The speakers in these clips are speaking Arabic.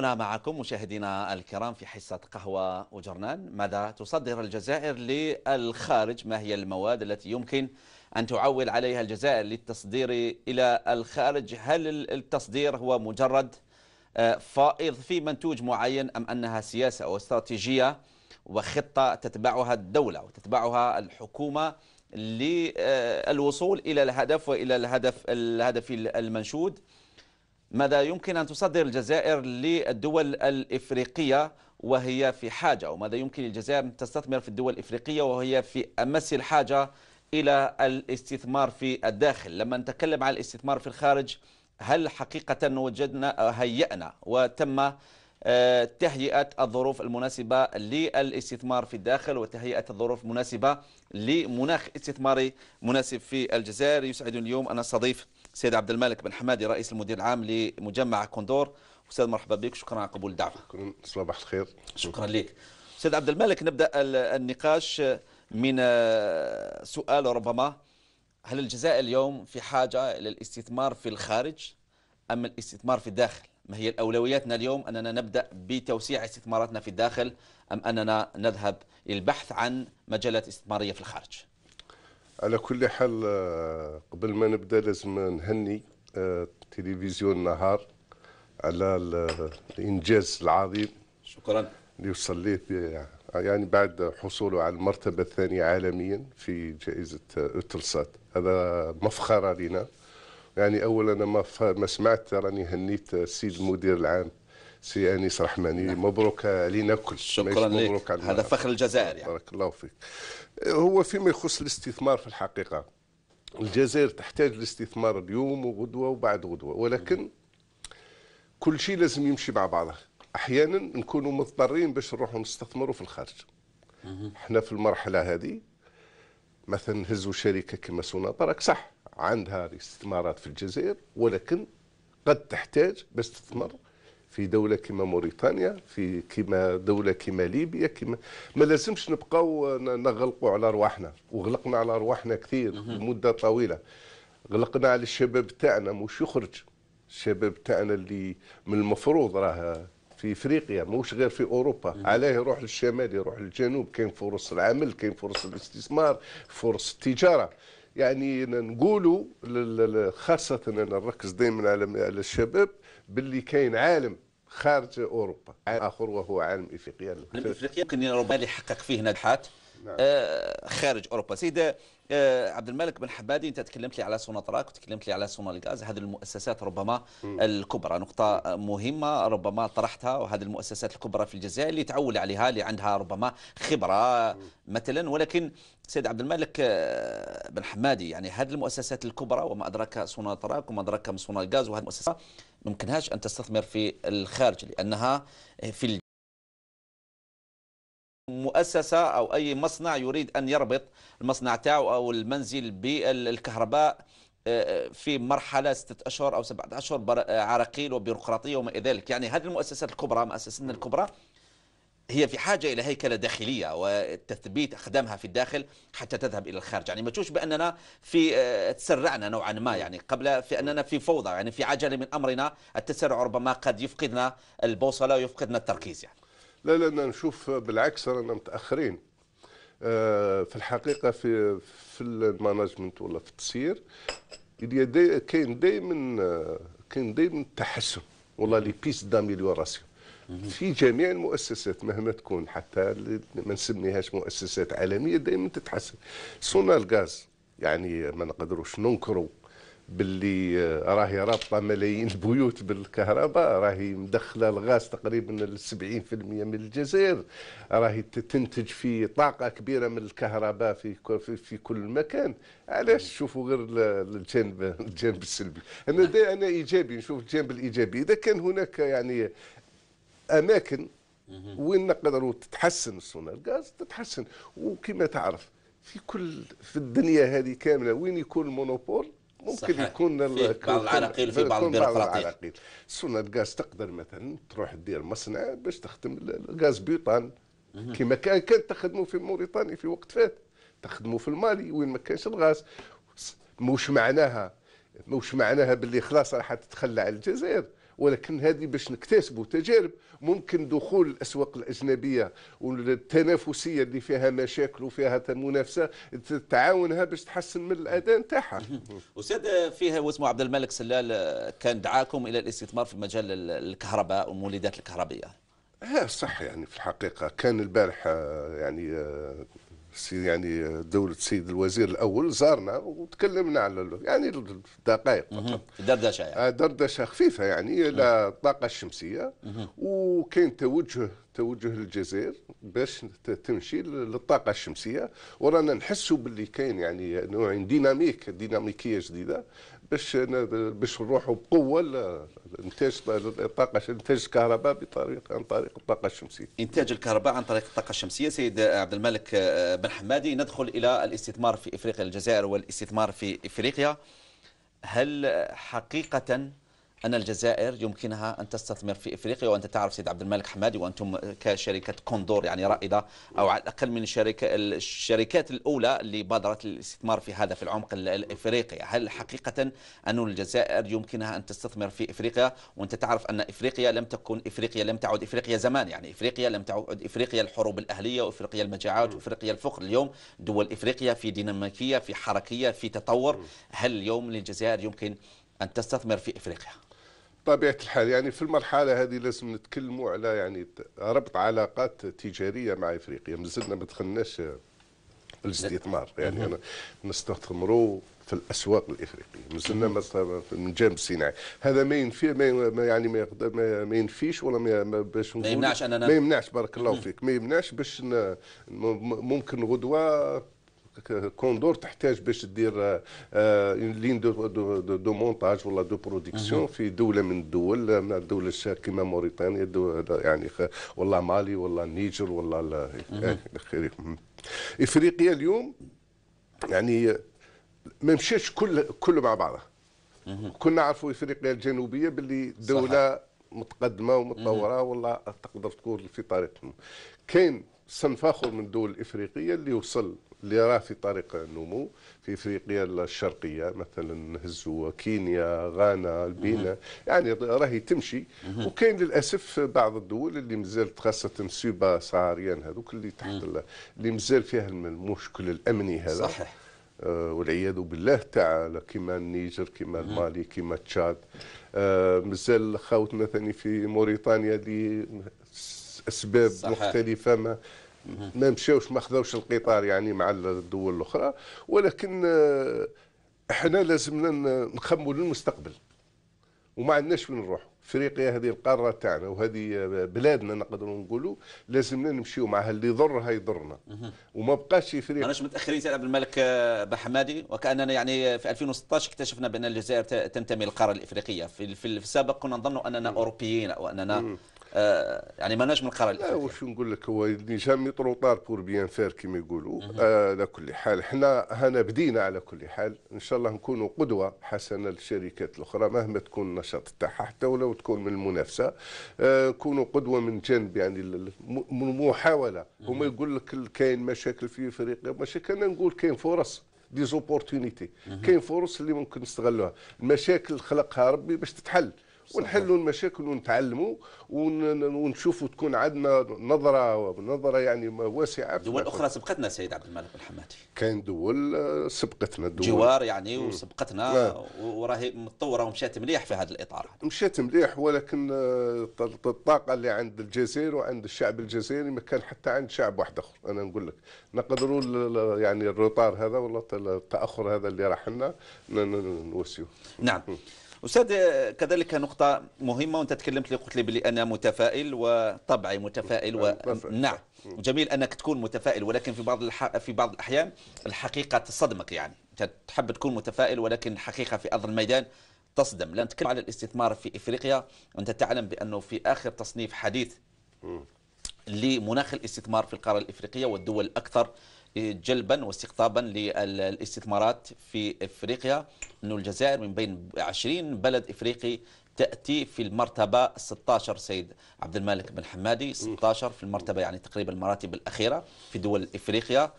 هنا معكم مشاهدينا الكرام في حصة قهوة وجرنان ماذا تصدر الجزائر للخارج ما هي المواد التي يمكن أن تعول عليها الجزائر للتصدير إلى الخارج هل التصدير هو مجرد آه، فائض في منتوج معين أم أنها سياسة أو استراتيجية وخطة تتبعها الدولة وتتبعها الحكومة للوصول إلى الهدف وإلى الهدف الهدف المنشود ماذا يمكن أن تصدر الجزائر للدول الإفريقية وهي في حاجة وماذا يمكن للجزائر أن تستثمر في الدول الإفريقية وهي في أمس الحاجة إلى الاستثمار في الداخل لما نتكلم عن الاستثمار في الخارج هل حقيقة وجدنا هيئنا وتم آه، تهيئة الظروف المناسبة للاستثمار في الداخل وتهيئة الظروف المناسبة لمناخ استثماري مناسب في الجزائر يسعدني اليوم أن أستضيف سيد عبد الملك بن حمادي رئيس المدير العام لمجمع كوندور استاذ مرحبا بك شكرا على قبول الدعوه صباح الخير شكرا لك استاذ عبد الملك نبدا النقاش من آه، سؤال ربما هل الجزائر اليوم في حاجه الى الاستثمار في الخارج ام الاستثمار في الداخل ما هي اولوياتنا اليوم اننا نبدا بتوسيع استثماراتنا في الداخل ام اننا نذهب للبحث عن مجالات استثماريه في الخارج على كل حال آه، قبل ما نبدا لازم نهني آه، تلفزيون نهار على الانجاز العظيم شكرا اللي وصل ليه يعني بعد حصوله على المرتبه الثانيه عالميا في جائزه اوتلسات هذا مفخره لنا يعني اولا ما ما سمعت راني هنيت السيد المدير العام سي انيس رحماني نعم. مبروك لينا كل شكرا مبروك لك هذا فخر الجزائر يعني بارك الله فيك هو فيما يخص الاستثمار في الحقيقه الجزائر تحتاج الاستثمار اليوم وغدوه وبعد غدوه ولكن كل شيء لازم يمشي مع بعضه احيانا نكونوا مضطرين باش نروحوا نستثمروا في الخارج احنا في المرحله هذه مثلا نهزوا شركه كما سونا سونابارك صح عندها استثمارات في الجزائر ولكن قد تحتاج باش تستثمر في دوله كما موريتانيا في كما دوله كما ليبيا كما ما لازمش نبقاو نغلقوا على ارواحنا وغلقنا على ارواحنا كثير لمده طويله غلقنا على الشباب تاعنا مش يخرج الشباب تاعنا اللي من المفروض راه في افريقيا مش غير في اوروبا عليه يروح للشمال يروح للجنوب كاين فرص العمل كاين فرص الاستثمار فرص التجاره يعني نقولوا خاصه انا نركز دائما على الشباب باللي كاين عالم خارج اوروبا عالم اخر وهو عالم افريقيا عالم افريقيا يمكن ربما يحقق فيه نجاحات نعم. آه، خارج اوروبا سيد آه، عبد الملك بن حبادي انت تكلمت لي على سوناطراك وتكلمت لي على سونالغاز هذه المؤسسات ربما الكبرى نقطه مهمه ربما طرحتها وهذه المؤسسات الكبرى في الجزائر اللي تعول عليها اللي عندها ربما خبره مثلا ولكن سيد عبد الملك آه، بن حمادي يعني هذه المؤسسات الكبرى وما ادراك سوناطراك وما ادراك سونالغاز وهذه المؤسسات ممكنهاش أن تستثمر في الخارج لأنها في مؤسسة أو أي مصنع يريد أن يربط المصنع تاعه أو المنزل بالكهرباء آه، آه، في مرحلة ستة أشهر أو سبعة أشهر آه، عراقيل وبيروقراطية وما إلى ذلك يعني هذه المؤسسات الكبرى مؤسستنا الكبرى هي في حاجة إلى هيكلة داخلية وتثبيت أقدامها في الداخل حتى تذهب إلى الخارج يعني ما تشوش بأننا في آه، تسرعنا نوعا ما نعم. يعني قبل في أننا في فوضى يعني في عجلة من أمرنا التسرع ربما قد يفقدنا البوصلة ويفقدنا التركيز يعني لا لا نشوف بالعكس رانا متأخرين آه، في الحقيقة في في المانجمنت ولا في التسيير كاين دائما آه، كاين دائما التحسن والله لي بيس داميليوراسيون في جميع المؤسسات مهما تكون حتى ما نسميهاش مؤسسات عالميه دائما تتحسن صنع الغاز يعني ما نقدروش ننكروا باللي آه، راهي رابطه ملايين البيوت بالكهرباء راهي مدخله الغاز تقريبا 70% من الجزائر راهي تنتج في طاقه كبيره من الكهرباء في في كل مكان علاش تشوفوا غير الجانب الجانب السلبي انا انا ايجابي نشوف الجانب الايجابي اذا كان هناك يعني اماكن وين نقدروا تتحسن صنع الغاز تتحسن وكما تعرف في كل في الدنيا هذه كامله وين يكون المونوبول ممكن صحيح. يكون بعض العراقيل في بعض العراقيل صنع الغاز تقدر مثلا تروح دير مصنع باش تخدم الغاز بيطان كما كان كانت تخدموا في موريتانيا في وقت فات تخدموا في المالي وين ما كانش الغاز مش معناها مش معناها باللي خلاص راح تتخلى على الجزائر ولكن هذه باش نكتسبوا تجارب ممكن دخول الاسواق الاجنبيه والتنافسيه اللي فيها مشاكل وفيها منافسه تعاونها باش تحسن من الاداء نتاعها. استاذ فيها واسمه عبد الملك سلال كان دعاكم الى الاستثمار في مجال الكهرباء والمولدات الكهربائيه. ها آه، صح يعني في الحقيقة كان البارح آه، يعني آه، يعني دولة السيد الوزير الأول زارنا وتكلمنا على يعني دقائق فقط دردشة يعني آه، دردشة خفيفة يعني إلى الطاقة الشمسية وكان توجه توجه الجزائر باش تمشي للطاقة الشمسية ورانا نحسوا باللي كاين يعني نوع ديناميك ديناميكية جديدة باش باش نروحوا بقوه لانتاج الطاقه انتاج الكهرباء بطريق عن طريق الطاقه الشمسيه. انتاج الكهرباء عن طريق الطاقه الشمسيه سيد عبد الملك آه، بن حمادي ندخل الى الاستثمار في افريقيا الجزائر والاستثمار في افريقيا هل حقيقه أن الجزائر يمكنها أن تستثمر في إفريقيا وأنت تعرف سيد عبد الملك حمادي وأنتم كشركة كوندور يعني رائدة أو على الأقل من الشركة الشركات الأولى اللي بادرت للاستثمار في هذا في العمق الإفريقي هل حقيقة أن الجزائر يمكنها أن تستثمر في إفريقيا وأنت تعرف أن إفريقيا لم تكن إفريقيا لم تعد إفريقيا زمان يعني إفريقيا لم تعد إفريقيا الحروب الأهلية وإفريقيا المجاعات وإفريقيا الفقر اليوم دول إفريقيا في ديناميكية في حركية في تطور هل اليوم للجزائر يمكن أن تستثمر في إفريقيا بطبيعه الحال يعني في المرحله هذه لازم نتكلموا على يعني ربط علاقات تجاريه مع افريقيا مازلنا ما دخلناش في الاستثمار يعني انا نستثمروا في الاسواق الافريقيه مازلنا مثلا في الجانب الصناعي هذا ما ينفي ما يعني ما ما ينفيش ولا ما باش ما يمنعش اننا ما يمنعش بارك الله فيك ما يمنعش باش ممكن غدوه كوندور تحتاج باش دير لين دو, دو, دو, مونتاج ولا دو برودكسيون mhm. في دوله من الدول من الدول كيما موريتانيا يعني ولا مالي ولا النيجر ولا mhm. آه، الى افريقيا اليوم يعني ما مشاش كل كل مع بعضه mhm. كنا نعرفوا افريقيا الجنوبيه باللي دوله متقدمه ومتطوره ولا تقدر تكون في طريقهم كاين صنف اخر من الدول الافريقيه اللي وصل اللي راه في طريق النمو في افريقيا الشرقيه مثلا نهزوا كينيا غانا البينا يعني راهي تمشي وكاين للاسف بعض الدول اللي مازالت خاصه سوبا ساريان هذوك اللي تحت اللي مازال فيها المشكل الامني هذا صحيح آه، والعياذ بالله تعالى كما النيجر كما المالي كما تشاد آه، مازال خاوتنا ثاني في موريتانيا لاسباب مختلفه ما ما مشاوش ما خذوش القطار يعني مع الدول الاخرى ولكن آه، احنا لازمنا نخموا للمستقبل وما عندناش وين نروحوا افريقيا هذه القاره تاعنا وهذه آه، بلادنا نقدروا نقولوا لازمنا نمشيو معها اللي يضرها يضرنا وما بقاش افريقيا ماناش متاخرين سي عبد الملك آه، بحمادي وكاننا يعني في 2016 اكتشفنا بان الجزائر تنتمي للقاره الافريقيه في, في السابق كنا نظن اننا اوروبيين واننا آه، يعني مالناش من القرار الاخير واش نقول لك هو جامي طار بور بيان فير كما يقولوا آه، على كل حال احنا هنا بدينا على كل حال ان شاء الله نكونوا قدوه حسنه للشركات الاخرى مهما تكون النشاط تاعها حتى ولو تكون من المنافسه آه، نكونوا قدوه من جانب يعني المحاوله هما يقول لك كاين مشاكل في افريقيا مشاكل انا نقول كاين فرص دي زوبورتونيتي كاين فرص اللي ممكن نستغلوها المشاكل خلقها ربي باش تتحل ونحلوا المشاكل ونتعلموا ونشوفوا تكون عندنا نظره نظره يعني واسعه دول اخرى سبقتنا سيد عبد الملك الحماتي كاين دول سبقتنا دول جوار يعني وسبقتنا نعم. وراهي متطوره ومشات مليح في هذا الاطار مشات مليح ولكن آه، الطاقه اللي عند الجزائر وعند الشعب الجزائري ما كان حتى عند شعب واحد اخر انا نقول لك نقدروا يعني الروطار هذا ولا التاخر هذا اللي راح لنا نوسيو نعم استاذ كذلك نقطه مهمه وانت تكلمت لي قلت لي بلي انا متفائل وطبعي متفائل و... نعم جميل انك تكون متفائل ولكن في بعض الح... في بعض الاحيان الحقيقه تصدمك يعني انت تحب تكون متفائل ولكن الحقيقه في ارض الميدان تصدم لا نتكلم على الاستثمار في افريقيا وانت تعلم بانه في اخر تصنيف حديث لمناخ الاستثمار في القاره الافريقيه والدول الاكثر جلبا واستقطابا للاستثمارات في افريقيا انه الجزائر من بين 20 بلد افريقي تاتي في المرتبه 16 سيد عبد الملك بن حمادي 16 في المرتبه يعني تقريبا المراتب الاخيره في دول افريقيا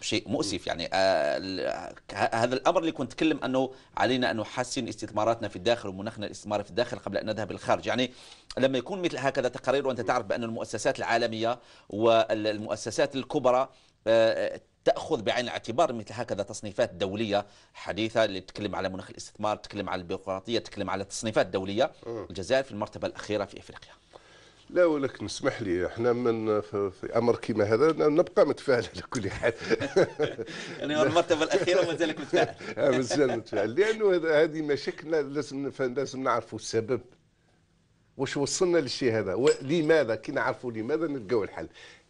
شيء مؤسف يعني آه هذا الامر اللي كنت اتكلم انه علينا ان نحسن استثماراتنا في الداخل ومناخنا الاستثماري في الداخل قبل ان نذهب للخارج يعني لما يكون مثل هكذا تقارير وانت تعرف بان المؤسسات العالميه والمؤسسات الكبرى آه، تاخذ بعين الاعتبار مثل هكذا تصنيفات دوليه حديثه اللي تتكلم على مناخ الاستثمار تتكلم على البيروقراطيه تتكلم على تصنيفات دوليه الجزائر في المرتبه الاخيره في افريقيا لا ولكن اسمح لي احنا من في امر كما هذا نبقى متفائل على كل حال يعني المرتبه الاخيره مازالك متفائل آه، مازال متفائل لانه هذه مشاكل لازم لازم نعرفوا السبب واش وصلنا للشيء هذا ولماذا كي نعرفوا لماذا نلقاو الحل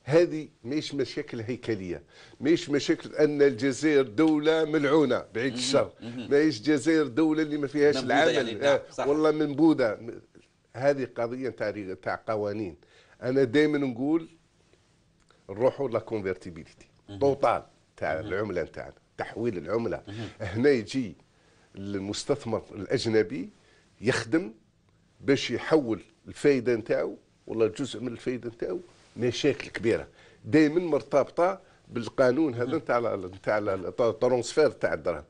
هذه مش مشاكل هيكليه مش مشاكل ان الجزائر دوله ملعونه بعيد الشر ماهيش الجزائر دوله اللي ما فيهاش العمل يعني نعم، آه والله منبوذه هذه قضيه تاع قوانين انا دائما نقول نروحوا لا كونفرتيبيليتي توتال تاع العمله نتاعنا تحويل العمله هنا يجي المستثمر الاجنبي يخدم باش يحول الفائده نتاعو ولا جزء من الفائده نتاعو مشاكل كبيره دائما مرتبطه بالقانون هذا نتاع نتاع الترونسفير تاع الدرهم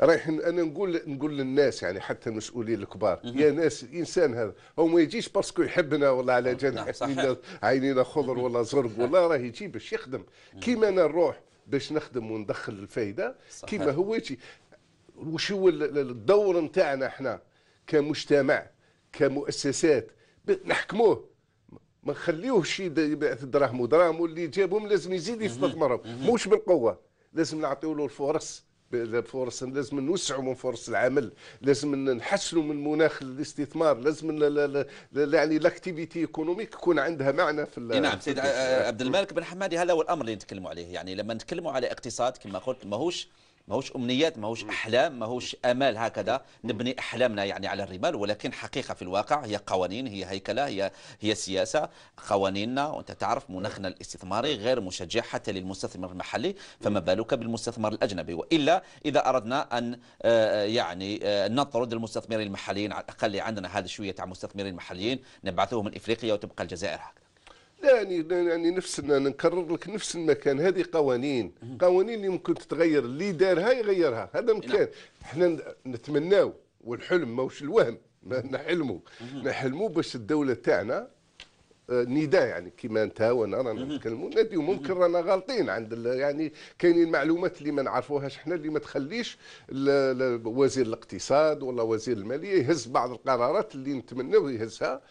رايح انا نقول نقول للناس يعني حتى المسؤولين الكبار يا ناس الانسان هذا هو ما يجيش باسكو يحبنا ولا على نعم، جال عينينا عينينا خضر ولا زرق ولا راه يجي باش يخدم كيما انا نروح باش نخدم وندخل الفايده كيما هو يجي وش هو الدور نتاعنا احنا كمجتمع كمؤسسات نحكموه ما نخليوهش يبعث دراهمو ودراهم واللي جابهم لازم يزيد يستثمرهم موش بالقوه لازم نعطيو له الفرص الفرص لازم نوسعوا من فرص العمل لازم نحسنوا من مناخ الاستثمار لازم يعني لاكتيفيتي ايكونوميك يكون عندها معنى في إيه نعم سيد عبد الملك بن حمادي هذا هو الامر اللي نتكلموا عليه يعني لما نتكلموا على اقتصاد كما قلت ماهوش ماهوش امنيات ماهوش احلام ماهوش امال هكذا نبني احلامنا يعني على الرمال ولكن حقيقه في الواقع هي قوانين هي هيكله هي هي سياسه قوانيننا وانت تعرف مناخنا الاستثماري غير مشجع حتى للمستثمر المحلي فما بالك بالمستثمر الاجنبي والا اذا اردنا ان آه، يعني آه، نطرد المستثمرين المحليين على الاقل عندنا هذا شويه تاع مستثمرين محليين نبعثوهم من افريقيا وتبقى الجزائر هكذا لا يعني يعني نفس نكرر لك نفس المكان هذه قوانين قوانين اللي ممكن تتغير اللي دارها يغيرها هذا نعم. مكان احنا نتمناو والحلم ماهوش الوهم نحلموا نحلموا باش الدوله تاعنا آه، نداء يعني كما انت وانا رانا نتكلموا نادي ممكن رانا غالطين عند يعني كاينين معلومات اللي ما نعرفوهاش احنا اللي ما تخليش وزير الاقتصاد ولا وزير الماليه يهز بعض القرارات اللي نتمناو يهزها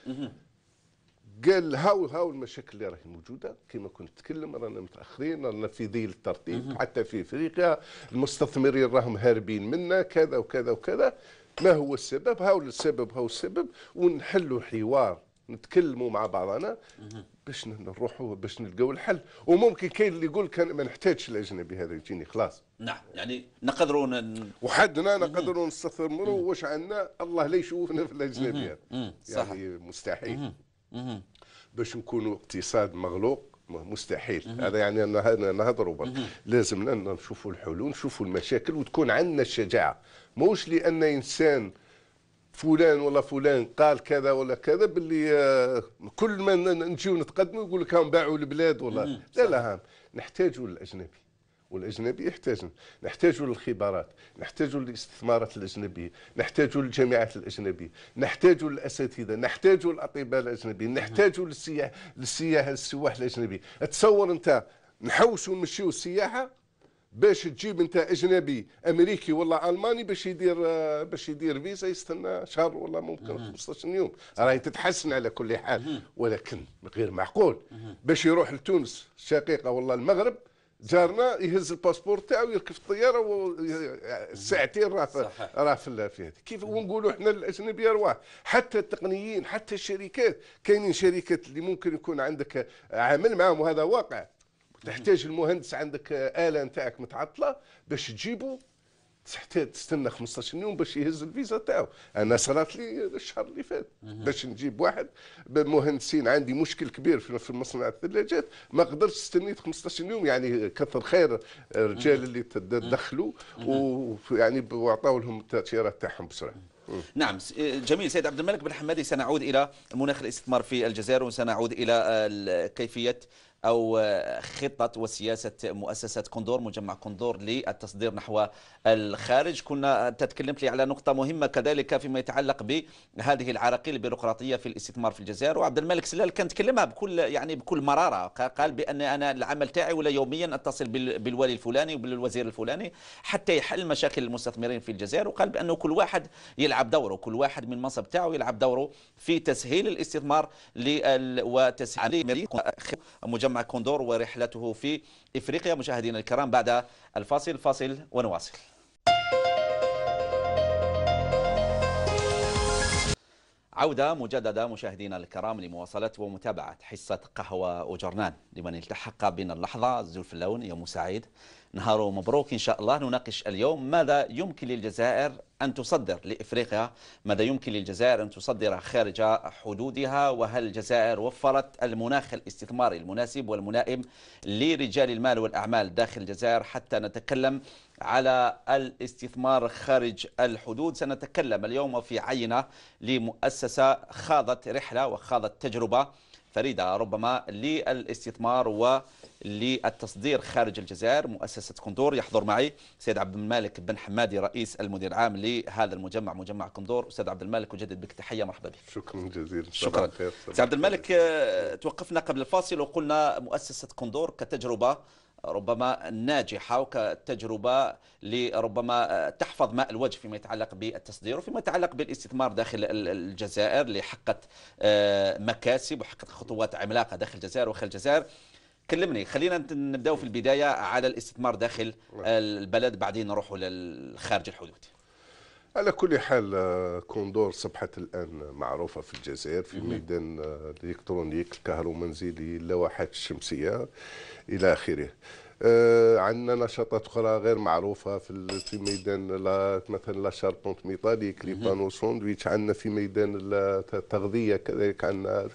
قال هاو هاو المشاكل اللي راهي موجوده كما كنت تكلم رانا متاخرين رانا في ذيل الترتيب حتى في افريقيا المستثمرين راهم هاربين منا كذا وكذا وكذا ما هو السبب هاو السبب هاو السبب ونحلوا حوار نتكلموا مع بعضنا باش نروحوا باش نلقاو الحل وممكن كاين اللي يقول كان ما نحتاجش الاجنبي هذا يجيني خلاص نعم يعني نقدروا ن... وحدنا نقدروا نستثمروا واش عندنا الله لا يشوفنا في الاجنبي هذا يعني مستحيل باش نكونوا اقتصاد مغلوق مستحيل هذا يعني نهضروا برك لازم نشوفوا الحلول نشوفوا المشاكل وتكون عندنا الشجاعه موش لان انسان فلان ولا فلان قال كذا ولا كذا باللي آه، كل ما نجيو نتقدموا يقول لك هم باعوا البلاد ولا لا لا نحتاجوا الاجنبي والاجنبي يحتاجنا نحتاجوا للخبرات نحتاجوا للاستثمارات الاجنبيه نحتاجوا للجامعات الاجنبيه نحتاجوا للاساتذه نحتاجوا للاطباء الاجنبيين نحتاجوا للسياح للسياح السواح الاجنبي تصور انت نحوسوا نمشيو السياحه باش تجيب انت اجنبي امريكي ولا الماني باش يدير باش يدير فيزا يستنى شهر ولا ممكن 15 يوم راهي تتحسن على كل حال ولكن غير معقول باش يروح لتونس الشقيقه ولا المغرب جارنا يهز الباسبور تاعو يركب الطياره ساعتين راه راه في هذه كيف ونقولوا احنا الاجنبي ارواح حتى التقنيين حتى الشركات كاينين شركات اللي ممكن يكون عندك عامل معاهم وهذا واقع تحتاج المهندس عندك اله نتاعك متعطله باش تجيبه تحتاج تستنى 15 يوم باش يهز الفيزا تاعو انا صرات لي الشهر اللي فات باش نجيب واحد مهندسين عندي مشكل كبير في مصنع الثلاجات ما قدرتش استنيت 15 يوم يعني كثر خير الرجال اللي تدخلوا ويعني وعطاو لهم التاشيرات تاعهم بسرعه نعم آه، جميل سيد عبد الملك بن حمادي سنعود الى مناخ الاستثمار في الجزائر وسنعود الى آه، كيفيه أو خطة وسياسة مؤسسة كوندور مجمع كوندور للتصدير نحو الخارج كنا تتكلمت لي على نقطة مهمة كذلك فيما يتعلق بهذه العراقيل البيروقراطية في الاستثمار في الجزائر وعبد الملك سلال كان تكلمها بكل يعني بكل مرارة قال بأن أنا العمل تاعي ولا يوميا أتصل بالوالي الفلاني وبالوزير الفلاني حتى يحل مشاكل المستثمرين في الجزائر وقال بأنه كل واحد يلعب دوره كل واحد من منصب تاعه يلعب دوره في تسهيل الاستثمار وتسهيل مجمع مجمع كوندور ورحلته في إفريقيا مشاهدينا الكرام بعد الفاصل فاصل ونواصل عودة مجددة مشاهدينا الكرام لمواصلة ومتابعة حصة قهوة وجرنان لمن التحق بنا اللحظة زلف اللون يوم سعيد نهار مبروك إن شاء الله نناقش اليوم ماذا يمكن للجزائر أن تصدر لإفريقيا ماذا يمكن للجزائر أن تصدر خارج حدودها وهل الجزائر وفرت المناخ الاستثماري المناسب والملائم لرجال المال والأعمال داخل الجزائر حتى نتكلم على الاستثمار خارج الحدود سنتكلم اليوم في عينة لمؤسسة خاضت رحلة وخاضت تجربة فريدة ربما للاستثمار وللتصدير خارج الجزائر مؤسسة كندور يحضر معي سيد عبد المالك بن حمادي رئيس المدير العام لهذا المجمع مجمع كندور أستاذ عبد المالك أجدد بك تحية مرحبا بك شكرا جزيلا شكرا سيد عبد المالك توقفنا قبل الفاصل وقلنا مؤسسة كندور كتجربة ربما ناجحه وكتجربة لربما تحفظ ماء الوجه فيما يتعلق بالتصدير وفيما يتعلق بالاستثمار داخل الجزائر اللي حققت آه، مكاسب وحققت خطوات عملاقة داخل الجزائر وخارج الجزائر كلمني خلينا نبداو في البداية على الاستثمار داخل نعم. البلد بعدين نروحوا للخارج الحدود على كل حال آه، كوندور أصبحت الآن معروفة في الجزائر في ميدان آه، الإلكترونيك الكهرومنزلي اللوحات الشمسية إلى آخره آه، عندنا نشاطات اخرى غير معروفه في في ميدان مثلا لا شاربونت ميتاليك لي بانو ساندويتش عندنا في ميدان التغذيه كذلك عندنا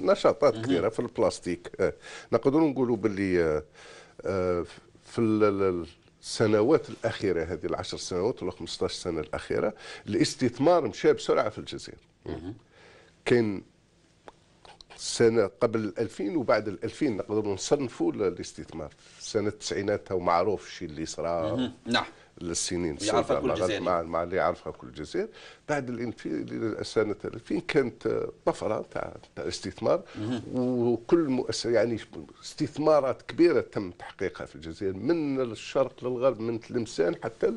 نشاطات كثيره في البلاستيك نقدر نقدروا نقولوا باللي في السنوات الاخيره هذه العشر سنوات ولا 15 سنه الاخيره الاستثمار مشى بسرعه في الجزائر كان سنة قبل 2000 وبعد 2000 نقدر نصنفوا الاستثمار سنة التسعينات ومعروف الشيء اللي صرا نعم للسنين يعرفها كل الجزائر مع, مع اللي يعرفها كل الجزائر بعد الانفي... سنه 2000 كانت طفره تاع استثمار وكل مؤسسه يعني استثمارات كبيره تم تحقيقها في الجزائر من الشرق للغرب من تلمسان حتى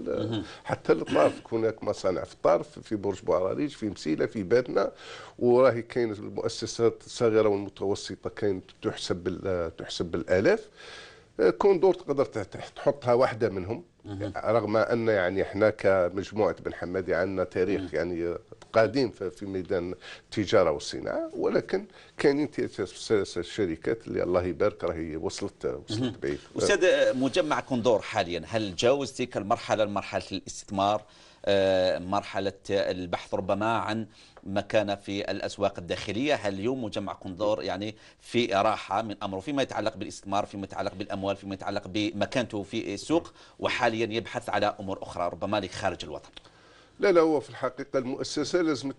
حتى للطرف هناك مصانع في الطرف في برج بوعراريج في مسيله في بادنا وراهي كاين المؤسسات الصغيره والمتوسطه كانت تحسب تحسب بالالاف كوندور تقدر تحطها واحده منهم رغم ان يعني احنا كمجموعه بن حمادي عندنا تاريخ يعني قديم في ميدان التجاره والصناعه ولكن كاينين الشركات اللي الله يبارك راهي وصلت وصلت بعيد استاذ مجمع كندور حاليا هل جاوز تلك المرحله مرحله الاستثمار آه، مرحله البحث ربما عن مكانة في الأسواق الداخلية هل اليوم مجمع كندور يعني في راحة من أمره فيما يتعلق بالاستثمار فيما يتعلق بالأموال فيما يتعلق بمكانته في السوق وحاليا يبحث على أمور أخرى ربما لخارج الوطن لا لا هو في الحقيقه المؤسسه لازم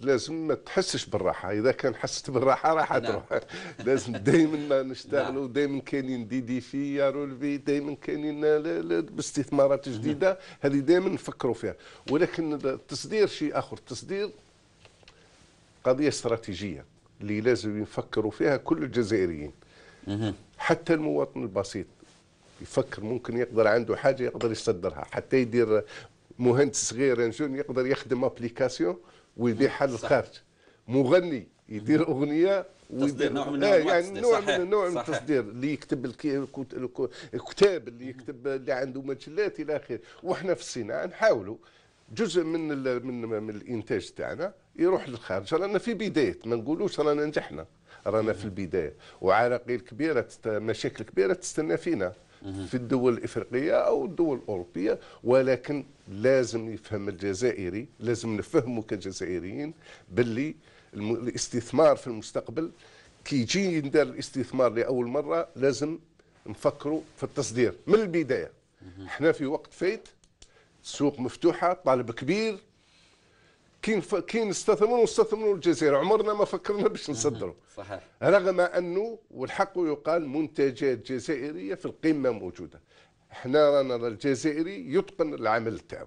لازم ما تحسش بالراحه اذا كان حست بالراحه راح نعم. تروح لازم دائما ما نشتغلوا نعم. دائما كاينين دي دي في يا رولفي دائما كاينين باستثمارات جديده هذه دائما نفكروا فيها ولكن التصدير شيء اخر التصدير قضية استراتيجية اللي لازم يفكروا فيها كل الجزائريين حتى المواطن البسيط يفكر ممكن يقدر عنده حاجة يقدر يصدرها حتى يدير مهندس صغير جون يقدر يخدم ابليكاسيون ويبيعها للخارج مغني يدير اغنيه تصدير نوع من آه يعني نوع صحيح. من نوع من التصدير اللي يكتب الكتاب اللي يكتب اللي عنده مجلات الى اخره واحنا في الصناعه نحاولوا جزء من من من الانتاج تاعنا يروح للخارج رانا في بدايه ما نقولوش رانا نجحنا رانا في البدايه وعراقيل كبيره مشاكل كبيره تستنى فينا في الدول الافريقيه او الدول الاوروبيه ولكن لازم يفهم الجزائري لازم نفهمه كجزائريين باللي الاستثمار في المستقبل كي يجي يندار الاستثمار لاول مره لازم نفكروا في التصدير من البدايه احنا في وقت فايت سوق مفتوحه طالب كبير كي كي نستثمروا نستثمروا الجزيره عمرنا ما فكرنا باش نصدروا صحيح رغم انه والحق يقال منتجات جزائريه في القمه موجوده احنا رانا الجزائري يتقن العمل تاعو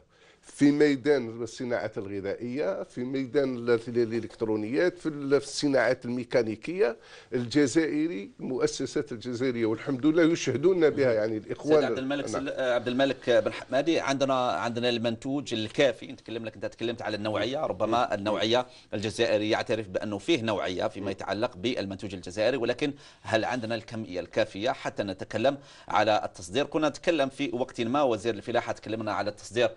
في ميدان الصناعات الغذائية في ميدان الإلكترونيات في الصناعات الميكانيكية الجزائري المؤسسات الجزائرية والحمد لله يشهدون بها يعني الإخوان عبد الملك نعم. عبد الملك بن حمادي عندنا عندنا المنتوج الكافي نتكلم لك أنت تكلمت على النوعية ربما النوعية الجزائري يعترف بأنه فيه نوعية فيما يتعلق بالمنتوج الجزائري ولكن هل عندنا الكمية الكافية حتى نتكلم على التصدير كنا نتكلم في وقت ما وزير الفلاحة تكلمنا على التصدير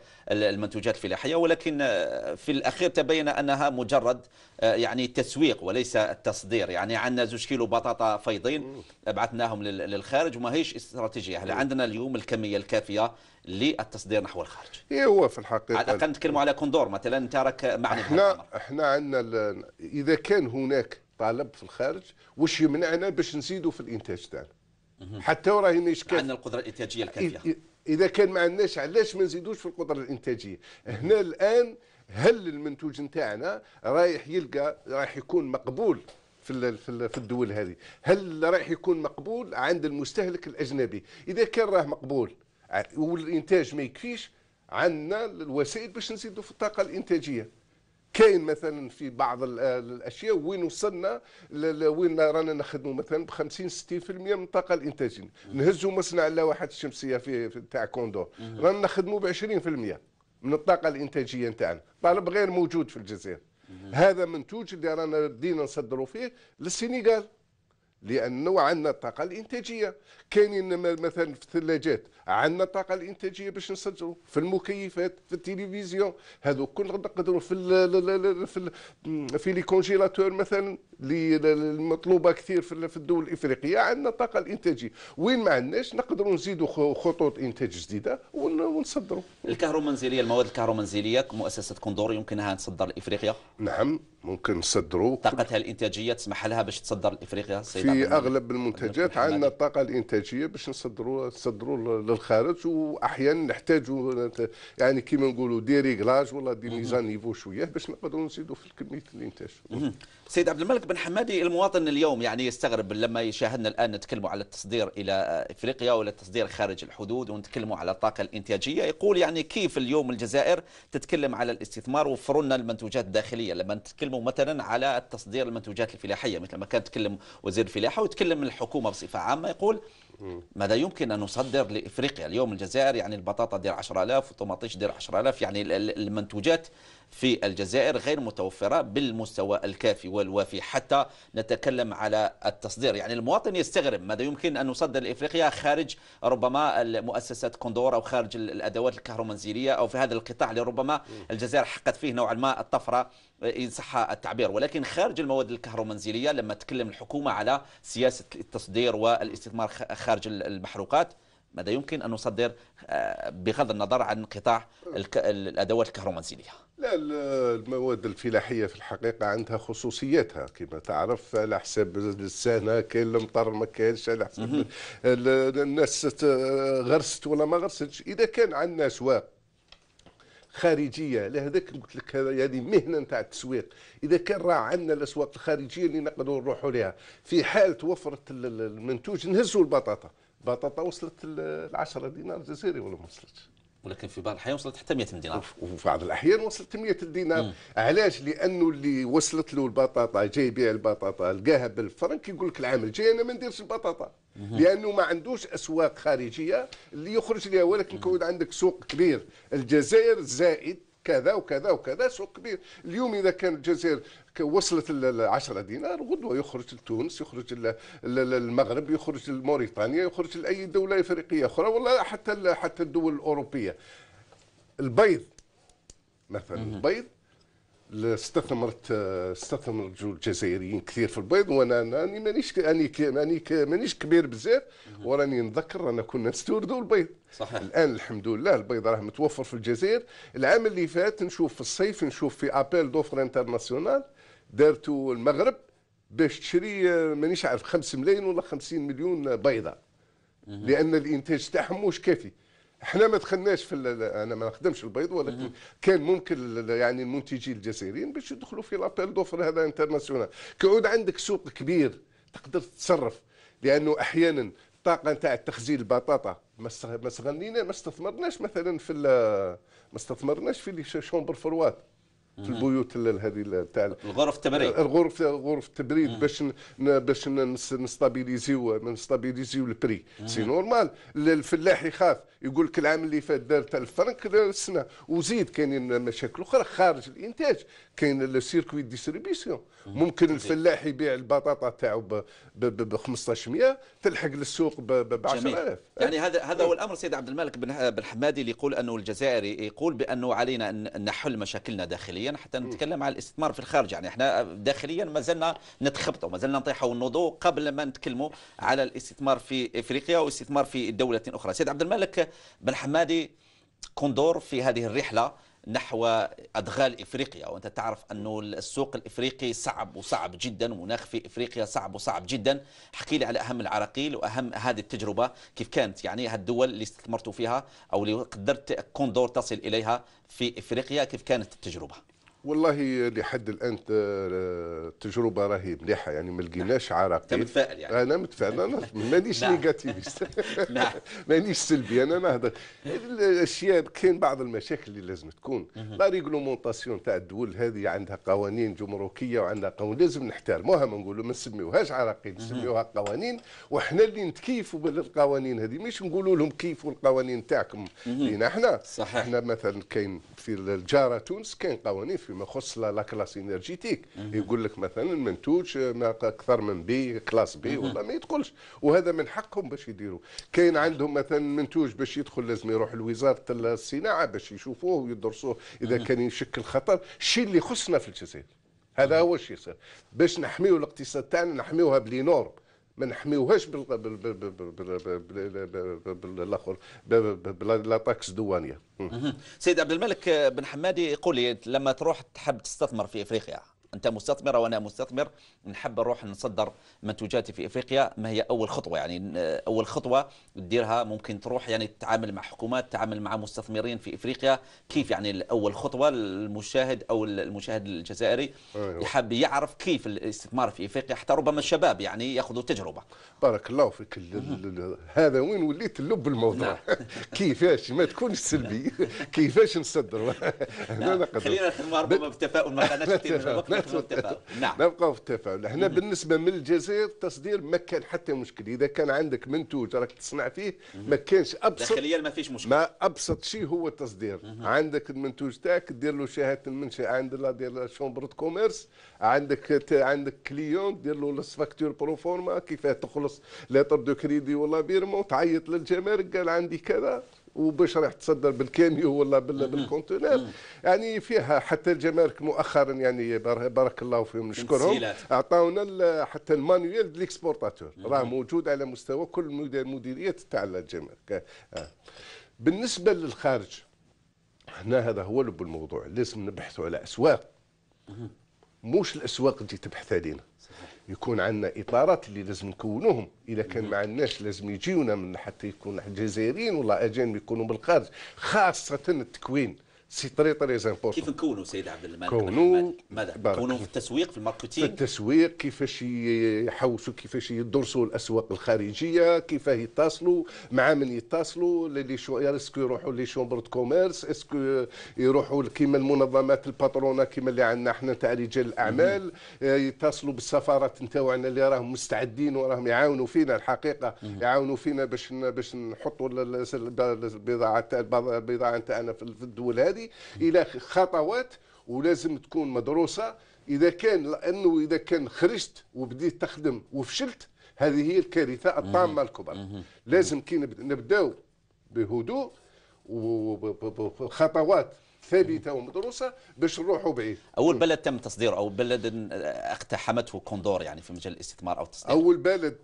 المنتوجات الفلاحيه ولكن آه، في الاخير تبين انها مجرد آه، يعني تسويق وليس التصدير يعني عندنا زوج كيلو بطاطا فيضين بعثناهم للخارج وما هيش استراتيجيه هلا عندنا اليوم الكميه الكافيه للتصدير نحو الخارج اي هو في الحقيقه على الاقل نتكلموا على كوندور مثلا ترك معنى احنا احنا عندنا اذا كان هناك طلب في الخارج واش يمنعنا باش نزيدوا في الانتاج تاعنا حتى وراهي اشكال عندنا القدره الانتاجيه الكافيه اذا كان ما عندناش علاش ما نزيدوش في القدره الانتاجيه هنا الان هل المنتوج نتاعنا رايح يلقى رايح يكون مقبول في في الدول هذه هل رايح يكون مقبول عند المستهلك الاجنبي اذا كان راه مقبول والانتاج ما يكفيش عندنا الوسائل باش نزيدوا في الطاقه الانتاجيه كاين مثلا في بعض الاشياء وين وصلنا وين رانا نخدموا مثلا ب 50 60% من الطاقه الانتاجيه نهزوا مصنع اللوحات الشمسيه في تاع كوندور رانا نخدموا ب 20% من الطاقه الانتاجيه نتاعنا طالب غير موجود في الجزائر هذا منتوج اللي رانا بدينا نصدروا فيه للسنغال لانه عندنا الطاقه الانتاجيه كاينين مثلا في الثلاجات عندنا الطاقه الانتاجيه باش نسجلوا في المكيفات في التلفزيون هذو كل نقدروا في الـ في الـ في لي كونجيلاتور مثلا المطلوبه كثير في الدول الافريقيه عندنا الطاقه الانتاجيه وين ما عندناش نقدروا نزيدوا خطوط انتاج جديده ونصدروا الكهرومنزليه المواد الكهرومنزليه مؤسسه كوندور يمكنها ان تصدر لافريقيا نعم ممكن نصدروا طاقتها الانتاجيه تسمح لها باش تصدر لافريقيا في اغلب المنتجات عندنا الطاقه الانتاجيه باش نصدروا نصدروا للخارج واحيانا نحتاجوا يعني كيما نقولوا دي ريغلاج ولا دي ميزان نيفو شويه باش نقدروا نزيدوا في الكميه الانتاج سيد عبد الملك بن حمادي المواطن اليوم يعني يستغرب لما يشاهدنا الان نتكلموا على التصدير الى افريقيا ولا التصدير خارج الحدود ونتكلموا على الطاقه الانتاجيه يقول يعني كيف اليوم الجزائر تتكلم على الاستثمار وفروا لنا المنتوجات الداخليه لما نتكلموا مثلا على التصدير المنتوجات الفلاحيه مثل ما كان تكلم وزير الفلاحه ويتكلم الحكومه بصفه عامه يقول ماذا يمكن أن نصدر لإفريقيا اليوم الجزائر يعني البطاطا دير 10000 والطماطيش دير 10000 يعني المنتوجات في الجزائر غير متوفرة بالمستوى الكافي والوافي حتى نتكلم على التصدير يعني المواطن يستغرب ماذا يمكن أن نصدر لإفريقيا خارج ربما مؤسسات كوندور أو خارج الأدوات الكهرومنزلية أو في هذا القطاع اللي ربما الجزائر حقت فيه نوعا ما الطفرة إن صح التعبير ولكن خارج المواد الكهرومنزلية لما تكلم الحكومة على سياسة التصدير والاستثمار خارج المحروقات ماذا يمكن أن نصدر آه، بغض النظر عن قطاع الأدوات الكهرومنزلية لا المواد الفلاحية في الحقيقة عندها خصوصياتها كما تعرف على حساب السنة كاين المطر ما كانش على حساب الناس غرست ولا ما غرستش إذا كان عندنا سواق خارجيه لهذاك قلت لك هذه مهنه نتاع التسويق اذا كان راه عندنا الاسواق الخارجيه اللي نقدروا نروحوا لها في حال توفرت المنتوج نهزوا البطاطا البطاطا وصلت ل 10 دينار جزائري ولا ما وصلتش ولكن في بعض الاحيان وصلت حتى 100 دينار وفي بعض الاحيان وصلت 100 دينار مم. علاش لانه اللي وصلت له البطاطا جاي يبيع البطاطا لقاها بالفرنك يقول لك العام الجاي انا ما نديرش البطاطا مم. لانه ما عندوش اسواق خارجيه اللي يخرج لها ولكن كون عندك سوق كبير الجزائر زائد كذا وكذا وكذا سوق كبير اليوم اذا كان الجزائر وصلت 10 دينار غدوة يخرج لتونس يخرج المغرب يخرج لموريتانيا يخرج لأي دولة إفريقية أخرى ولا حتى حتى الدول الأوروبية البيض مثلا البيض استثمرت استثمرت الجزائريين كثير في البيض وانا راني مانيش راني مانيش كبير بزاف وراني نذكر انا كنا نستوردوا البيض صحيح الان الحمد لله البيض راه متوفر في الجزائر العام اللي فات نشوف في الصيف نشوف في ابيل دوفر انترناسيونال دارتو المغرب باش تشري آه، مانيش عارف 5 ملايين ولا 50 مليون بيضه لان الانتاج تاعهم مش كافي احنا ما دخلناش في انا ما نخدمش البيض ولكن كان ممكن يعني المنتجين الجزائريين باش يدخلوا في لابيل دوفر هذا انترناسيونال كعود عندك سوق كبير تقدر تتصرف لانه احيانا الطاقه نتاع تخزين البطاطا ما استغنينا ما استثمرناش مثلا في ما استثمرناش في لي شومبر فروات في البيوت هذه تاع الغرف التبريد الغرف غرف التبريد آه. باش باش نستابيليزيو نستابيليزيو البري آه. سي نورمال الفلاح يخاف يقول لك العام اللي فات دار الفرنك السنه وزيد كاينين مشاكل اخرى خارج الانتاج كاين السيركوي ديستريبيسيون آه. ممكن الفلاح يبيع البطاطا تاعو ب 1500 تلحق للسوق ب 10000 يعني هذا هذا هو الامر سيد عبد الملك بن حمادي اللي يقول انه الجزائري يقول بانه علينا ان نحل مشاكلنا داخليا معينه حتى نتكلم على الاستثمار في الخارج يعني احنا داخليا ما زلنا نتخبطوا ما زلنا نطيحوا النضوء قبل ما نتكلموا على الاستثمار في افريقيا والاستثمار في دوله اخرى سيد عبد الملك بن حمادي كوندور في هذه الرحله نحو أدغال إفريقيا وأنت تعرف أنه السوق الإفريقي صعب وصعب جدا ومناخ في إفريقيا صعب وصعب جدا احكي لي على أهم العراقيل وأهم هذه التجربة كيف كانت يعني هالدول اللي استثمرتوا فيها أو اللي قدرت كوندور تصل إليها في إفريقيا كيف كانت التجربة والله لحد الان التجربه راهي مليحه يعني ما لقيناش نعم. عراقيل انت متفائل يعني انا متفائل انا مانيش نعم. نيجاتيفيست نعم. مانيش سلبي انا نهضر الاشياء كاين بعض المشاكل اللي لازم تكون لا ريغلومونتاسيون تاع الدول هذه عندها قوانين جمركيه وعندها قوانين لازم نحترموها ما نقولوا ما نسميوهاش عراقيل نسميوها قوانين وحنا اللي نتكيفوا بالقوانين هذه مش نقولوا لهم كيفوا القوانين تاعكم لينا احنا صحيح احنا مثلا كاين في الجاره تونس كاين قوانين في فيما يخص لا كلاس انرجيتيك يقول لك مثلا منتوج ما اكثر من بي كلاس بي ولا ما يدخلش وهذا من حقهم باش يديروا كاين عندهم مثلا منتوج باش يدخل لازم يروح لوزاره الصناعه باش يشوفوه ويدرسوه اذا كان يشكل خطر الشيء اللي خصنا في الجزائر هذا هو الشيء يصير باش نحميو الاقتصاد تاعنا نحميوها بلي نورم ما نحميوهاش بالاخر بلا تاكس دوانيه سيد عبد الملك بن حمادي يقول لي لما تروح تحب تستثمر في افريقيا انت مستثمر وانا مستثمر نحب نروح نصدر منتوجاتي في افريقيا ما هي اول خطوه يعني اول خطوه تديرها ممكن تروح يعني تتعامل مع حكومات تتعامل مع مستثمرين في افريقيا كيف يعني اول خطوه المشاهد او المشاهد الجزائري أيوه. يحب يعرف كيف الاستثمار في افريقيا حتى ربما الشباب يعني ياخذوا تجربه بارك الله فيك هذا وين وليت اللب الموضوع نعم. كيفاش ما تكونش سلبي كيفاش نصدر نعم. خلينا نخدموا ربما بالتفاؤل ما كثير الوقت نعم نبقاو في التفاؤل هنا بالنسبه من الجزائر التصدير ما كان حتى مشكل اذا كان عندك منتوج راك تصنع فيه ما كانش ابسط داخليا ما فيش مشكل ما ابسط شيء هو التصدير عندك المنتوج تاعك دير له شهاده المنشاه عند لا ديال شومبر كوميرس عندك عندك كليون دير له فاكتور برو فورما كيفاه تخلص لاتر دو كريدي ولا بيرمون تعيط للجمارك قال عندي كذا وباش راح تصدر بالكاميو ولا بالكونتينر يعني فيها حتى الجمارك مؤخرا يعني بارك الله فيهم نشكرهم اعطاونا حتى المانيوال ديكسبورتاتور راه موجود على مستوى كل المديريات تاع الجمارك آه. بالنسبه للخارج هنا هذا هو لب الموضوع لازم نبحثوا على اسواق مش الاسواق اللي تبحث علينا يكون عندنا اطارات اللي لازم نكونوهم اذا كان ما عندناش لازم يجيونا من حتى يكون جزائريين ولا اجانب يكونوا من الخارج خاصه التكوين سي طري طري زامبورتون كيف نكونوا سيد عبد المالك كونوا ماذا كونوا في التسويق في الماركتينغ في التسويق كيفاش يحوسوا كيفاش يدرسوا الاسواق الخارجيه كيفاه يتصلوا مع من يتصلوا لي شو يعني اسكو يروحوا لي شومبر دو كوميرس اسكو يروحوا كيما المنظمات الباترونه كيما اللي عندنا حنا تاع رجال الاعمال آه، يتصلوا بالسفارات نتاعنا اللي راهم مستعدين وراهم يعاونوا فينا الحقيقه يعاونوا فينا باش باش نحطوا البضاعه البضاعه نتاعنا في الدول هذه هذه الى خطوات ولازم تكون مدروسه اذا كان لانه اذا كان خرجت وبديت تخدم وفشلت هذه هي الكارثه الطامه الكبرى لازم كي نبداو بهدوء وخطوات ثابته ومدروسه باش نروحوا بعيد اول بلد تم تصديره او بلد اقتحمته كوندور يعني في مجال الاستثمار او التصدير اول بلد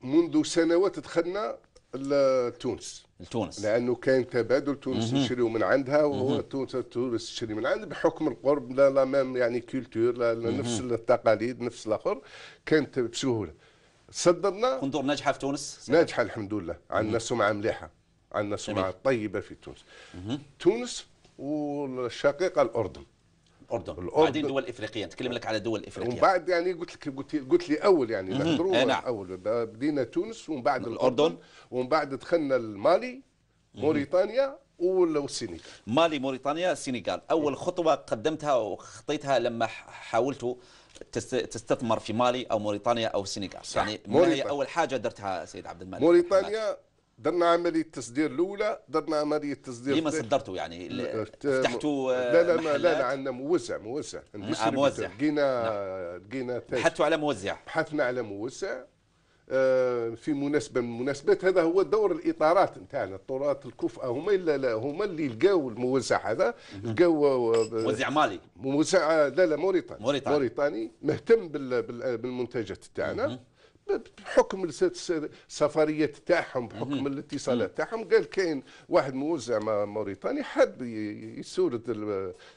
منذ سنوات دخلنا لتونس لتونس لانه كان تبادل تونس يشريوا من عندها وهو تونس تونس تشري من عندها بحكم القرب لا لا ميم يعني كولتور نفس التقاليد نفس الاخر كانت بسهوله صدرنا قندور ناجحه في تونس ناجحه الحمد لله عندنا سمعه مليحه عندنا سمعه طيبه في تونس تونس والشقيقه الاردن الاردن, الأردن. بعدين دول افريقيه نتكلم لك على دول افريقيه ومن بعد يعني قلت لك قلت لي اول يعني آه اول بدينا تونس ومن بعد الاردن, ومن بعد دخلنا المالي موريتانيا والسينيغال مالي موريتانيا السينيغال اول خطوه قدمتها وخطيتها لما حاولت تستثمر في مالي او موريتانيا او السينيغال يعني ما هي اول حاجه درتها سيد عبد الملك موريتانيا درنا عمليه تصدير الاولى درنا عمليه تصدير ما صدرتوا يعني فتحتوا آه، لا لا لا لا, لا عندنا موزع موزع آه, آه، موزع لقينا نعم. لقينا بحثتوا على موزع بحثنا على موزع آه، في مناسبه من المناسبات هذا هو دور الاطارات نتاعنا الطرات الكفأه هما لا هما اللي لقاو الموزع هذا لقاو موزع مالي موزع لا لا موريتاني موريتاني, موريتاني مهتم بالمنتجات تاعنا بحكم السفريات تاعهم بحكم الاتصالات تاعهم قال كاين واحد موزع موريتاني حد يسورد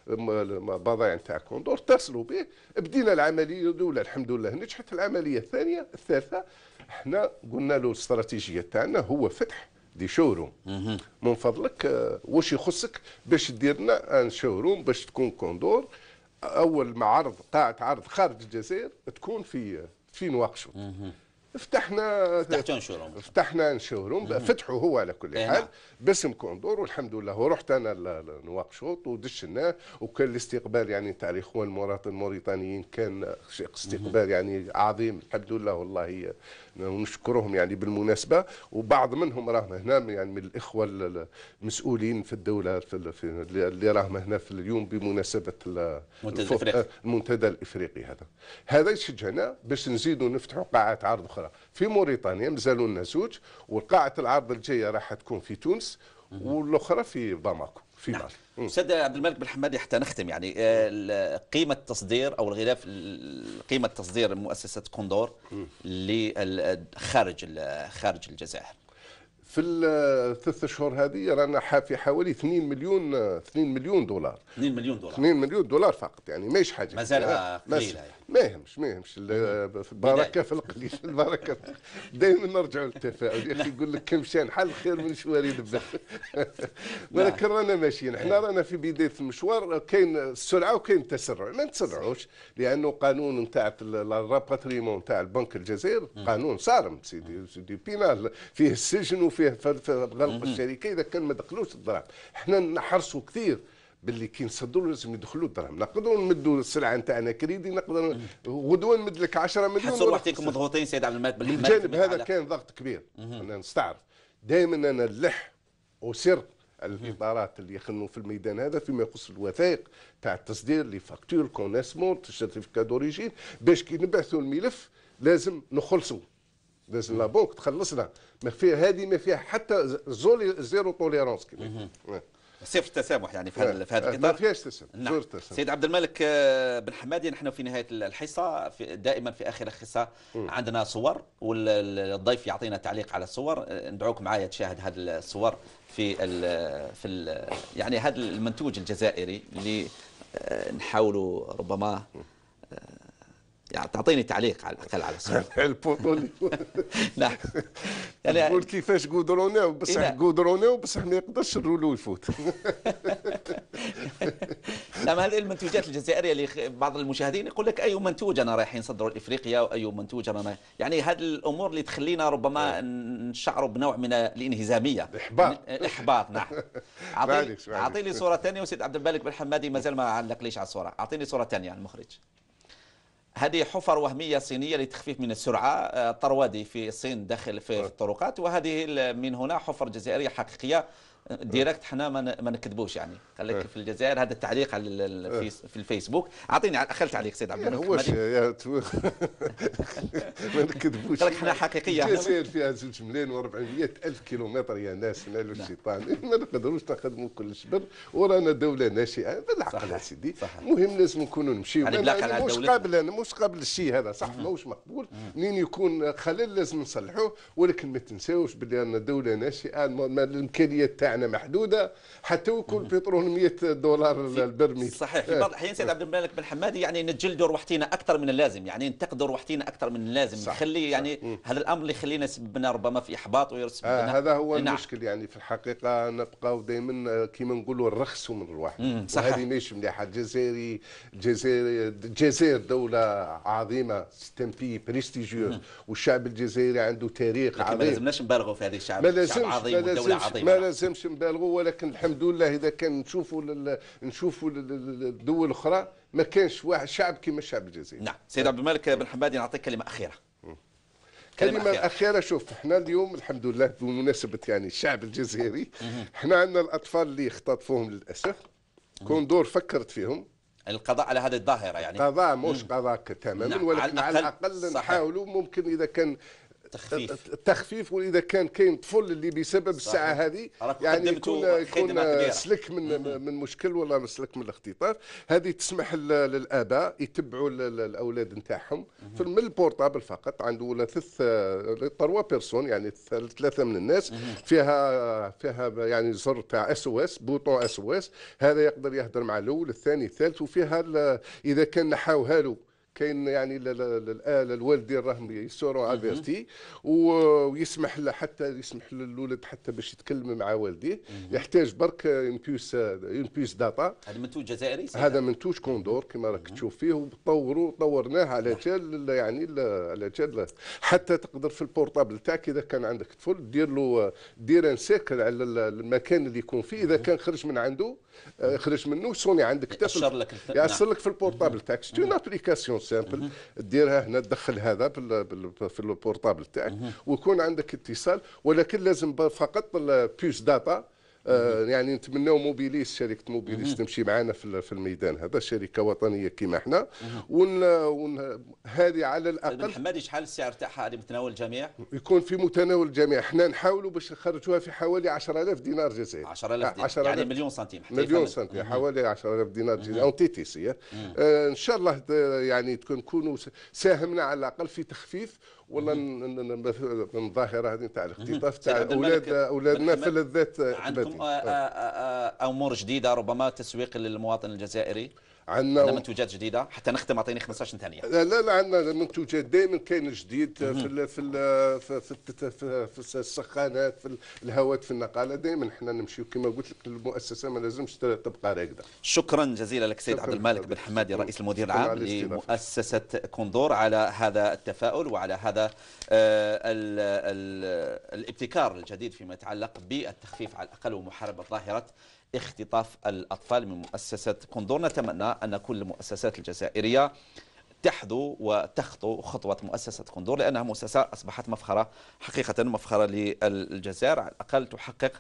البضائع نتاع كوندور اتصلوا به بدينا العمليه الاولى الحمد لله نجحت العمليه الثانيه الثالثه احنا قلنا له الاستراتيجيه تاعنا هو فتح دي شوروم من فضلك آه، واش يخصك باش دير لنا ان شوروم باش تكون كوندور اول معرض قاعه عرض خارج الجزائر تكون في في وقشوا فتحنا فتحتوا شوروم فتحنا شوروم فتحوا هو على كل حال نعم. باسم كوندور والحمد لله ورحت انا لنواقشوط ودشنا وكان الاستقبال يعني تاع الاخوان المواطنين الموريتانيين كان استقبال يعني عظيم الحمد لله والله ونشكرهم يعني بالمناسبه وبعض منهم راهم هنا يعني من الاخوه المسؤولين في الدوله في اللي راهم هنا في اليوم بمناسبه المنتدى آه، الافريقي هذا هذا يشجعنا باش نزيدوا نفتحوا قاعات عرض اخرى في موريتانيا مازالوا لنا زوج وقاعه العرض الجايه راح تكون في تونس والاخرى في باماكو في نعم. سيد عبد الملك بن حمادي حتى نختم يعني آه، قيمه تصدير او الغلاف قيمه تصدير مؤسسه كوندور للخارج خارج الجزائر في الثلاث شهور هذه رانا في حوالي 2 مليون 2 مليون دولار 2 مليون دولار 2 مليون دولار فقط يعني ماهيش حاجه مازال يعني قليله يعني. ما يهمش ما يهمش البركه في القليل البركه دائما نرجعوا للتفاؤل يا اخي يقول لك كم شان حل خير من شواري دبه ولكن رانا ماشيين احنا إيه. رانا في بدايه المشوار كاين السرعه وكاين التسرع ما نتسرعوش لانه قانون نتاع الراباتريمون نتاع البنك الجزائر قانون صارم سيدي سيدي بينال فيه السجن فيه في غلق الشركه اذا كان ما دخلوش الدراهم احنا نحرصوا كثير باللي كي نصدروا لازم يدخلوا الدراهم نقدروا نمدوا السلعه نتاعنا كريدي نقدر غدوه نمد لك 10 مليون حسوا وقتكم مضغوطين سيد عبد الملك بالجانب هذا كان ضغط كبير انا نستعرف دائما انا نلح وسر الاطارات اللي يخدموا في الميدان هذا فيما يخص الوثائق تاع التصدير لي فاكتور كونيسمون سيرتيفيكا دوريجين باش كي نبعثوا الملف لازم نخلصوا لازم لا بوك تخلصنا ما فيها هذه ما فيها حتى زولي زيرو توليرونس كما نعم. صفر تسامح يعني في هذا نعم. في هذا آه، القطاع ما فيهاش تسامح نعم. تسامح سيد عبد الملك آه، بن حمادي نحن في نهايه الحصه في دائما في اخر الحصه عندنا صور والضيف يعطينا تعليق على الصور آه، ندعوك معايا تشاهد هذه الصور في الـ في الـ يعني هذا المنتوج الجزائري اللي نحاولوا ربما يعني تعطيني تعليق على الاقل على الصوره نعم يعني نقول كيفاش قودروناو بصح إيه، نعم. قودروناو بصح ما يقدرش الرولو يفوت نعم هذه المنتوجات الجزائريه اللي بعض المشاهدين يقول لك اي منتوج انا رايحين نصدروا لافريقيا واي منتوج انا يعني هذه الامور اللي تخلينا ربما إيه. نشعروا بنوع من الانهزاميه احباط إيه، احباط نعم اعطيني صوره ثانيه وسيد عبد الملك بن حمادي مازال ما علقليش على الصوره اعطيني صوره ثانيه المخرج هذه حفر وهمية صينية لتخفيف من السرعة آه، طروادي في الصين داخل في طيب. الطرقات وهذه من هنا حفر جزائرية حقيقية ديركت حنا ما نكذبوش يعني خليك إيه. في الجزائر هذا التعليق على الفيس إيه. في الفيسبوك اعطيني اخر تعليق سيد عبد الملك هواش ما نكذبوش لك حنا حقيقيه الجزائر فيها زوج ملايين و400 الف كيلومتر يا ناس نالوا الشيطان نعم. ما نقدروش نخدموا كل شبر ورانا دوله ناشئه بالعقل يا سيدي المهم لازم نكونوا نمشيو انا يعني مش قابل انا مش قابل الشيء هذا صح ماهوش مقبول منين يكون خلل لازم نصلحوه ولكن ما تنساوش باللي رانا دوله ناشئه الامكانيات تاعنا تاعنا يعني محدوده حتى يكون البترول 100 دولار البرميل صحيح في إيه. بعض الاحيان سيد عبد الملك بن حمادي يعني نتجلدوا روحتينا اكثر من اللازم يعني نتقدر روحتينا اكثر من اللازم صح نخلي يعني صح. هذا الامر اللي يخلينا يسببنا ربما في احباط ويرسب آه هذا هو نعم. المشكل يعني في الحقيقه نبقاو دائما كما نقولوا نرخصوا من الواحد وهذه مش مليحه الجزائري الجزائر الجزائر دوله عظيمه سيستم في بريستيجيوز والشعب الجزائري عنده تاريخ عظيم ما لازمناش نبالغوا في هذا الشعب ما لازمش ما لازمش نبالغوا ولكن الحمد لله اذا كان نشوفوا لل... نشوفوا الدول الاخرى ما كانش واحد شعب كما الشعب الجزائري نعم سيد عبد الملك بن حمادي نعطيك كلمه اخيره كلمة أخيرة. أخيرة شوف احنا اليوم الحمد لله بمناسبة يعني الشعب الجزائري احنا عندنا الأطفال اللي اختطفوهم للأسف كون دور فكرت فيهم القضاء على هذه الظاهره يعني قضاء مش قضاء تماما نعم. ولكن على الاقل, على الأقل نحاولوا ممكن اذا كان تخفيف التخفيف واذا كان كاين طفل اللي بسبب صحيح. الساعه هذه يعني يكون يكون سلك من مم. من مشكل ولا سلك من الاختطاف هذه تسمح للاباء يتبعوا الاولاد نتاعهم من البورتابل فقط عنده ولا ثلاث تروا بيرسون يعني ثلاثه من الناس مم. فيها فيها يعني زر تاع اس او اس بوطون اس او اس هذا يقدر يهدر مع الاول الثاني الثالث وفيها اذا كان نحاوها له كاين يعني الاله الوالدين راهم يسوروا افيرتي ويسمح له حتى يسمح للولد حتى باش يتكلم مع والديه يحتاج برك اون بيوس اون بيس داتا هذا منتوج جزائري هذا منتوج كوندور كما راك تشوف فيه وطوروا طورناه على جال يعني على جال حتى تقدر في البورتابل تاعك اذا كان عندك طفل دير له دير ان سيكل على المكان اللي يكون فيه اذا كان خرج من عنده آه، خرج منه سوني عندك يأثر لك نعم. لك في البورتابل تاعك سيتون ابليكاسيون سامبل ديرها هنا تدخل هذا في البورطابل تاعك ويكون عندك اتصال ولكن لازم فقط بيوس داتا آه، يعني نتمناو موبيليس شركه موبيليس مم. تمشي معنا في الميدان هذا شركه وطنيه كيما احنا ون, ون هذه على الاقل محمد شحال السعر تاعها اللي متناول الجميع يكون في متناول الجميع احنا نحاولوا باش نخرجوها في حوالي 10000 دينار جزائري 10000 دينار 10 يعني مليون سنتيم مليون سنتيم حوالي 10000 دينار جزائري اون تي تي سي آه ان شاء الله آه، يعني تكون نكونوا ساهمنا على الاقل في تخفيف والله الظاهره هذه نتاع الاختطاف تاع اولاد اولادنا في الذات عندكم امور آه، آه، آه، جديده ربما تسويق للمواطن الجزائري عندنا عندنا منتوجات جديده حتى نختم اعطيني 15 ثانيه لا لا, عندنا منتوجات دائما كاين جديد في الـ في الـ في, في, في, في السخانات في الهواتف النقاله دائما احنا نمشي كما قلت لك المؤسسه ما لازمش تبقى راكده شكرا جزيلا لك سيد عبد المالك بن حمادي رئيس المدير العام لمؤسسه كوندور على هذا التفاؤل وعلى هذا الـ آه، الـ الابتكار الجديد فيما يتعلق بالتخفيف على الاقل ومحاربه ظاهره اختطاف الأطفال من مؤسسة كوندور نتمنى أن كل المؤسسات الجزائرية تحذو وتخطو خطوة مؤسسة كوندور لأنها مؤسسة أصبحت مفخرة حقيقة مفخرة للجزائر على الأقل تحقق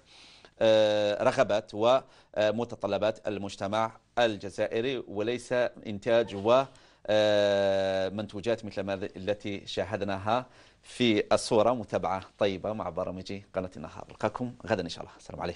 آه، رغبات ومتطلبات المجتمع الجزائري وليس إنتاج و آه، منتوجات مثل ما التي شاهدناها في الصورة متابعة طيبة مع برامج قناة النهار نلقاكم غدا إن شاء الله السلام عليكم